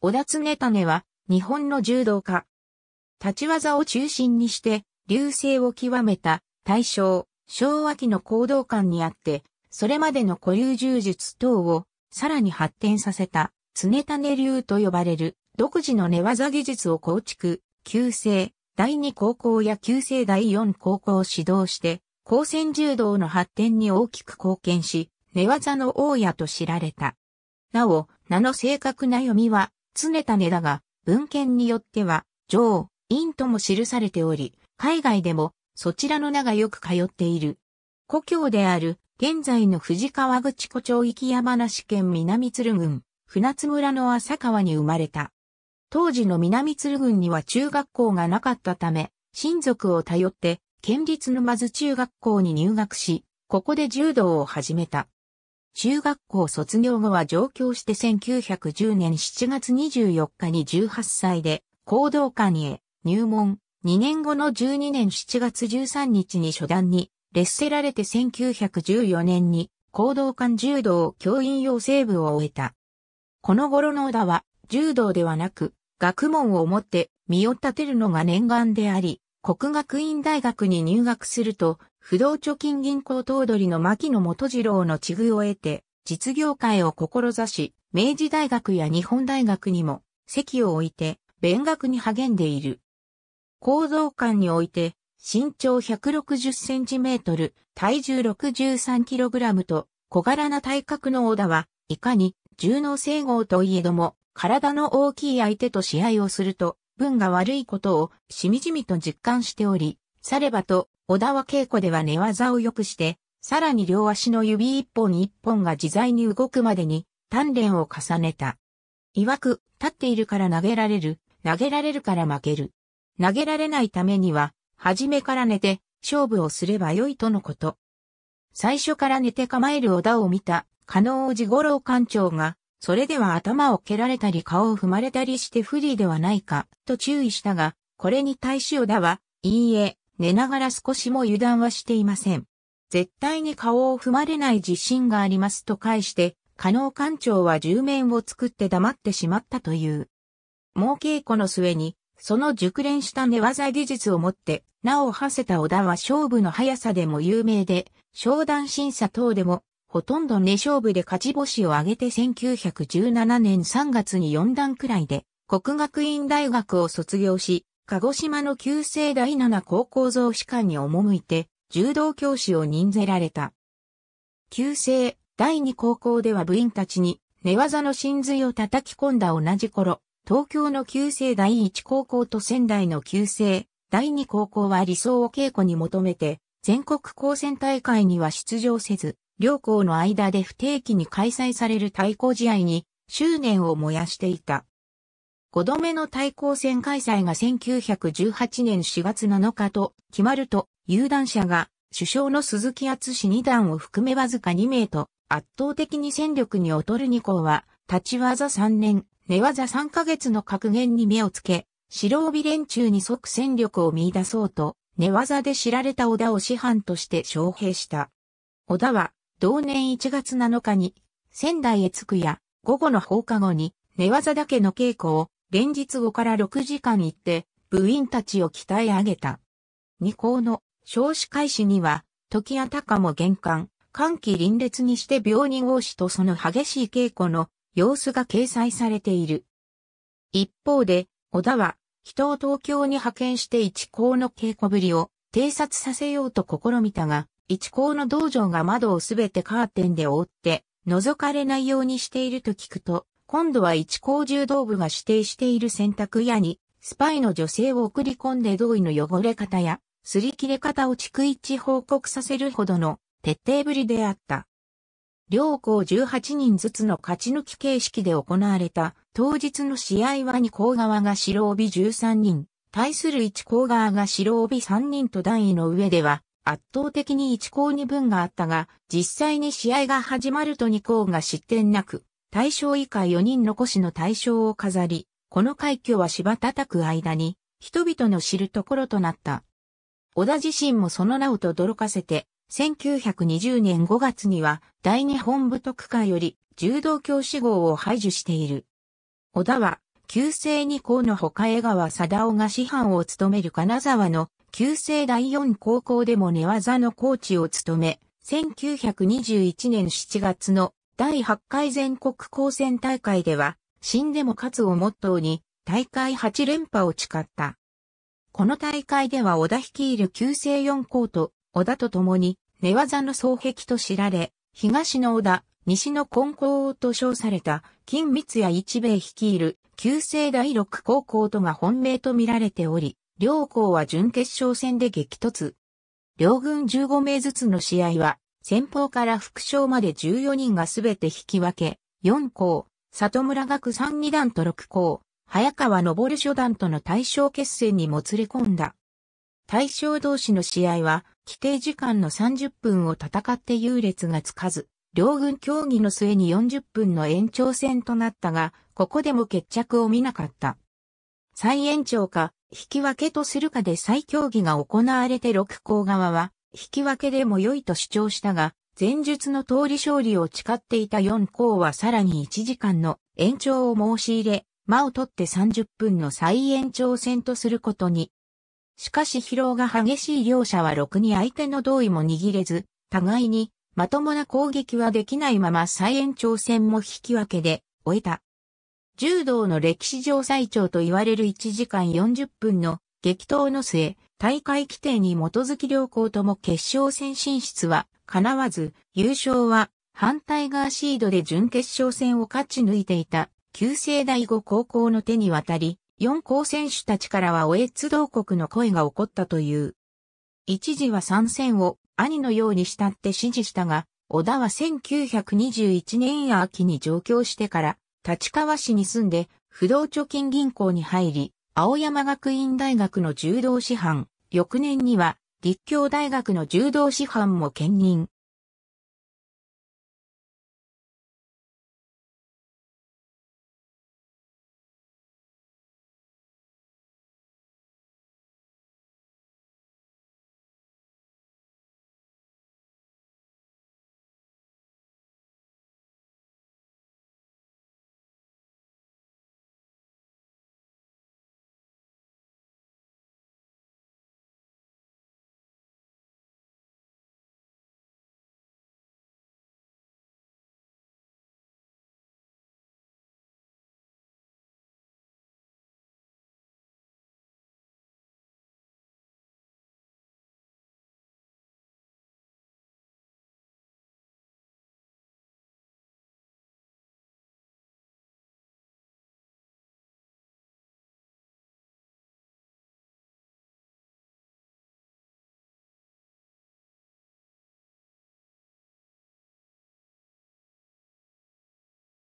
小田常種は、日本の柔道家。立ち技を中心にして、流星を極めた、大正、昭和期の行動感にあって、それまでの固有柔術等を、さらに発展させた、常種流と呼ばれる、独自の寝技技術を構築、旧制、第二高校や旧制第四高校を指導して、高専柔道の発展に大きく貢献し、寝技の大家と知られた。なお、名の正確な読みは、常種だが、文献によっては、上、院とも記されており、海外でも、そちらの名がよく通っている。故郷である、現在の藤川口湖町域山梨県南鶴郡、船津村の浅川に生まれた。当時の南鶴郡には中学校がなかったため、親族を頼って、県立沼津中学校に入学し、ここで柔道を始めた。中学校卒業後は上京して1910年7月24日に18歳で、行動館へ入門。2年後の12年7月13日に初段に劣せられて1914年に行動館柔道教員養成部を終えた。この頃の小田は柔道ではなく学問をもって身を立てるのが念願であり、国学院大学に入学すると、不動貯金銀行頭取の牧野元次郎の地遇を得て、実業界を志し、明治大学や日本大学にも席を置いて、勉学に励んでいる。構造館において、身長160センチメートル、体重63キログラムと小柄な体格の小田は、いかに重能整合といえども、体の大きい相手と試合をすると、分が悪いことをしみじみと実感しており、さればと、小田は稽古では寝技を良くして、さらに両足の指一本一本が自在に動くまでに鍛錬を重ねた。曰く、立っているから投げられる、投げられるから負ける。投げられないためには、初めから寝て、勝負をすればよいとのこと。最初から寝て構える小田を見た、加納寺五郎館長が、それでは頭を蹴られたり顔を踏まれたりして不利ではないか、と注意したが、これに対し小田は、いいえ、寝ながら少しも油断はしていません。絶対に顔を踏まれない自信がありますと返して、加納艦長は十面を作って黙ってしまったという。もう稽古の末に、その熟練した寝技技術を持って、名を馳せた小田は勝負の速さでも有名で、商談審査等でもほとんど寝勝負で勝ち星を挙げて1917年3月に4段くらいで国学院大学を卒業し、鹿児島の旧制第七高校増士官に赴いて柔道教師を任ぜられた。旧制第二高校では部員たちに寝技の真髄を叩き込んだ同じ頃、東京の旧制第一高校と仙台の旧制第二高校は理想を稽古に求めて、全国高専大会には出場せず、両校の間で不定期に開催される対抗試合に執念を燃やしていた。5度目の対抗戦開催が1918年4月7日と決まると、有段者が首相の鈴木厚氏2段を含めわずか2名と圧倒的に戦力に劣る2校は、立ち技3年、寝技3ヶ月の格言に目をつけ、白帯連中に即戦力を見出そうと、寝技で知られた小田を師範として招聘した。小田は、同年1月7日に仙台へ着くや、午後の放課後に寝技だけの稽古を連日5から6時間行って部員たちを鍛え上げた。二校の少子開始には、時たかも玄関、歓喜臨列にして病人王子とその激しい稽古の様子が掲載されている。一方で、小田は人を東京に派遣して一校の稽古ぶりを偵察させようと試みたが、一行の道場が窓をすべてカーテンで覆って、覗かれないようにしていると聞くと、今度は一行柔道部が指定している洗濯屋に、スパイの女性を送り込んで同意の汚れ方や、擦り切れ方を逐一報告させるほどの徹底ぶりであった。両校18人ずつの勝ち抜き形式で行われた当日の試合は二校側が白帯13人、対する一校側が白帯3人と段位の上では圧倒的に1校2分があったが、実際に試合が始まると2校が失点なく、対象以下4人残しの対象を飾り、この快挙は芝叩く間に、人々の知るところとなった。小田自身もその名をと驚かせて、1920年5月には大日本部特会より柔道教師号を排除している。小田は、旧制二校の他江川貞夫が師範を務める金沢の旧制第4高校でも寝技のコーチを務め、1921年7月の第8回全国高専大会では、死んでも勝つをモットーに、大会8連覇を誓った。この大会では小田率いる旧制4校と、小田と共に、寝技の双璧と知られ、東の小田、西の根校と称された、金光谷一米率いる、旧制第6高校とが本命と見られており、両校は準決勝戦で激突。両軍15名ずつの試合は、先方から副将まで14人がすべて引き分け、4校、里村学三二段と6校、早川昇初段との対象決戦にもつれ込んだ。対象同士の試合は、規定時間の30分を戦って優劣がつかず、両軍協議の末に40分の延長戦となったが、ここでも決着を見なかった。再延長か、引き分けとするかで再協議が行われて六甲側は、引き分けでも良いと主張したが、前述の通り勝利を誓っていた4校はさらに1時間の延長を申し入れ、間を取って30分の再延長戦とすることに。しかし疲労が激しい両者は6に相手の同意も握れず、互いにまともな攻撃はできないまま再延長戦も引き分けで終えた。柔道の歴史上最長と言われる1時間40分の激闘の末、大会規定に基づき両校とも決勝戦進出は叶わず、優勝は反対側シードで準決勝戦を勝ち抜いていた旧世第五高校の手に渡り、四校選手たちからはおえつ同国の声が起こったという。一時は参戦を兄のように慕って支持したが、小田は1921年秋に上京してから立川市に住んで、不動貯金銀行に入り、青山学院大学の柔道師範、翌年には、立教大学の柔道師範も兼任。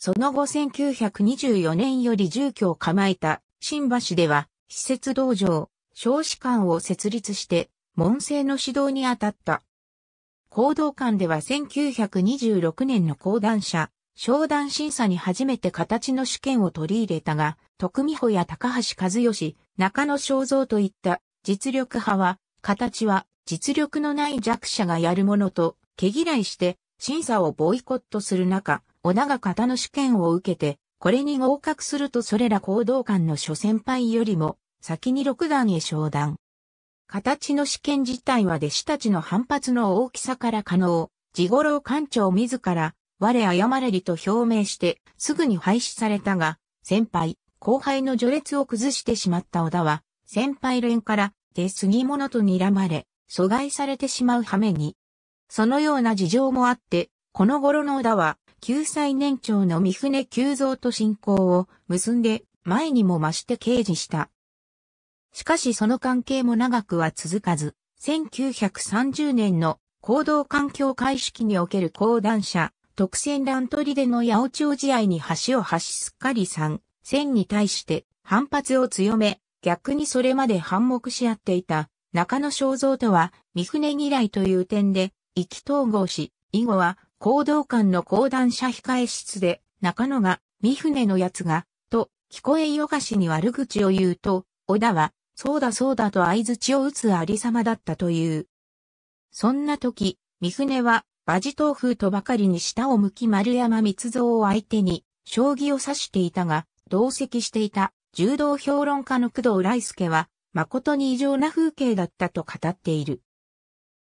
その後1924年より住居を構えた新橋では、施設道場、少子館を設立して、門政の指導に当たった。行動館では1926年の講談社、商談審査に初めて形の試験を取り入れたが、徳美穂や高橋和義、中野正造といった実力派は、形は実力のない弱者がやるものと毛嫌いして審査をボイコットする中、尾長方の試験を受けて、これに合格するとそれら行動官の諸先輩よりも、先に六段へ昇段。形の試験自体は弟子たちの反発の大きさから可能、地五郎館長自ら、我謝れりと表明して、すぐに廃止されたが、先輩、後輩の序列を崩してしまった小田は、先輩連から、出すぎ者と睨まれ、阻害されてしまう羽目に。そのような事情もあって、この頃の小田は、旧歳年長の三船久蔵と進行を結んで、前にも増して掲示した。しかしその関係も長くは続かず、1930年の行動環境開始期における講談社、特選乱取りでの八百長試合に橋を橋すっかりさん、戦に対して反発を強め、逆にそれまで反目し合っていた中野正蔵とは、三船嫌いという点で、意気統合し、以後は講道館の講談社控え室で、中野が、三船のやつが、と、聞こえよがしに悪口を言うと、小田は、そうだそうだと相槌を打つありさまだったという。そんな時、三船は、馬事東風とばかりに下を向き丸山密造を相手に、将棋を指していたが、同席していた、柔道評論家の工藤来介は、誠に異常な風景だったと語っている。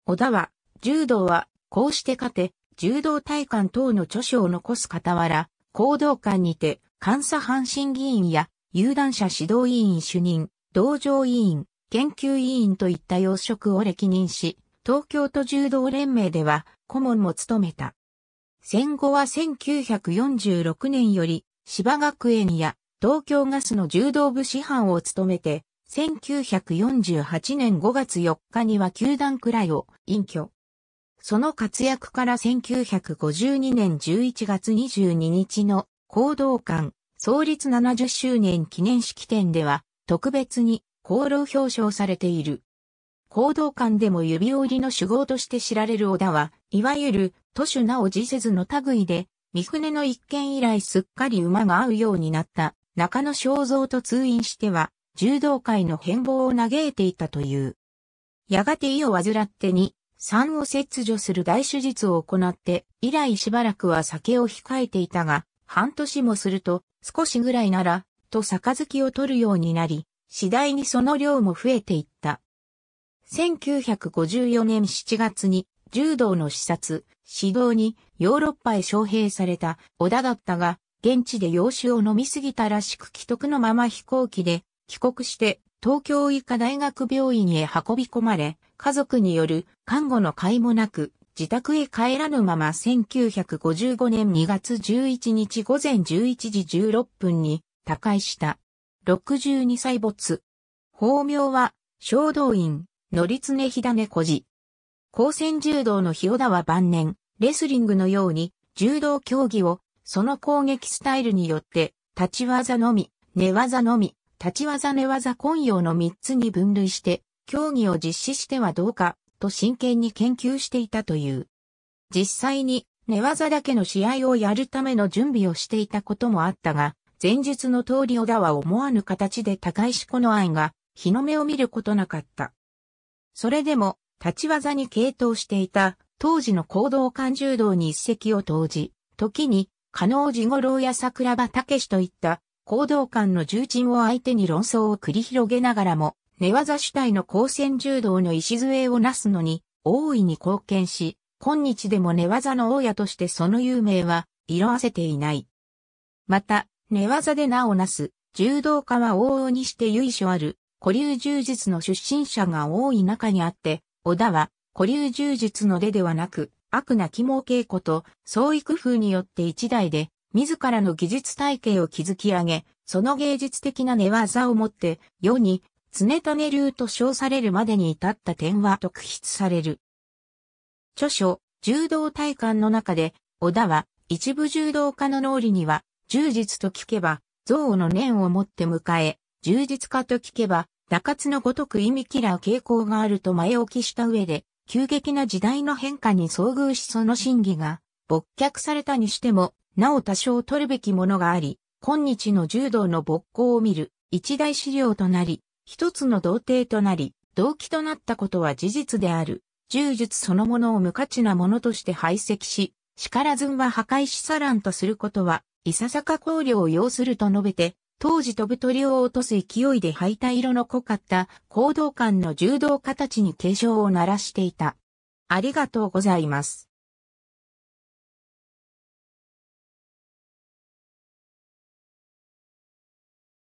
小田は、柔道は、こうして勝て、柔道体幹等の著書を残す傍ら、行動館にて、監査阪神議員や、有段者指導委員主任、道場委員、研究委員といった要職を歴任し、東京都柔道連盟では顧問も務めた。戦後は1946年より芝学園や東京ガスの柔道部師範を務めて、1948年5月4日には球団くらいを隠居。その活躍から1952年11月22日の行動館創立70周年記念式典では特別に功労表彰されている。行動館でも指折りの主語として知られる小田は、いわゆる都主お辞せずの類で、三船の一件以来すっかり馬が合うようになった中野正造と通院しては、柔道界の変貌を嘆いていたという。やがて意を患ってに、酸を切除する大手術を行って以来しばらくは酒を控えていたが、半年もすると少しぐらいなら、と杯を取るようになり、次第にその量も増えていった。1954年7月に柔道の視察、指導にヨーロッパへ招聘された小田だったが、現地で洋酒を飲みすぎたらしく既得のまま飛行機で帰国して東京医科大学病院へ運び込まれ、家族による看護の甲斐もなく、自宅へ帰らぬまま1955年2月11日午前11時16分に他界した。62歳没。法名は、小道院、乗り常ひだね小児。高専柔道の日尾田は晩年、レスリングのように、柔道競技を、その攻撃スタイルによって、立ち技のみ、寝技のみ、立ち技寝技混用の3つに分類して、競技を実施してはどうか、と真剣に研究していたという。実際に寝技だけの試合をやるための準備をしていたこともあったが、前述の通り小田は思わぬ形で高石子の愛が日の目を見ることなかった。それでも、立ち技に傾倒していた当時の行動感柔道に一石を投じ、時に、加納地五郎や桜庭武といった行動感の重鎮を相手に論争を繰り広げながらも、寝技主体の光線柔道の礎をなすのに、大いに貢献し、今日でも寝技の大家としてその有名は、色あせていない。また、寝技で名をなす、柔道家は往々にして由緒ある、古流柔術の出身者が多い中にあって、小田は、古流柔術の出ではなく、悪な肝稽古と創意工夫によって一代で、自らの技術体系を築き上げ、その芸術的な寝技をもって、世に常種流と称されるまでに至った点は特筆される。著書、柔道体感の中で、小田は、一部柔道家の脳裏には、柔術と聞けば、憎悪の念を持って迎え、柔術家と聞けば、打津のごとく意味嫌う傾向があると前置きした上で、急激な時代の変化に遭遇しその真偽が、勃却されたにしても、なお多少取るべきものがあり、今日の柔道の勃興を見る、一大資料となり、一つの童貞となり、動機となったことは事実である。柔術そのものを無価値なものとして排斥し、力ずんは破壊しさらんとすることは、いささか考慮を要すると述べて、当時飛ぶ鳥を落とす勢いで履いた色の濃かった行動感の柔道家たちに警鐘を鳴らしていた。ありがとうございます。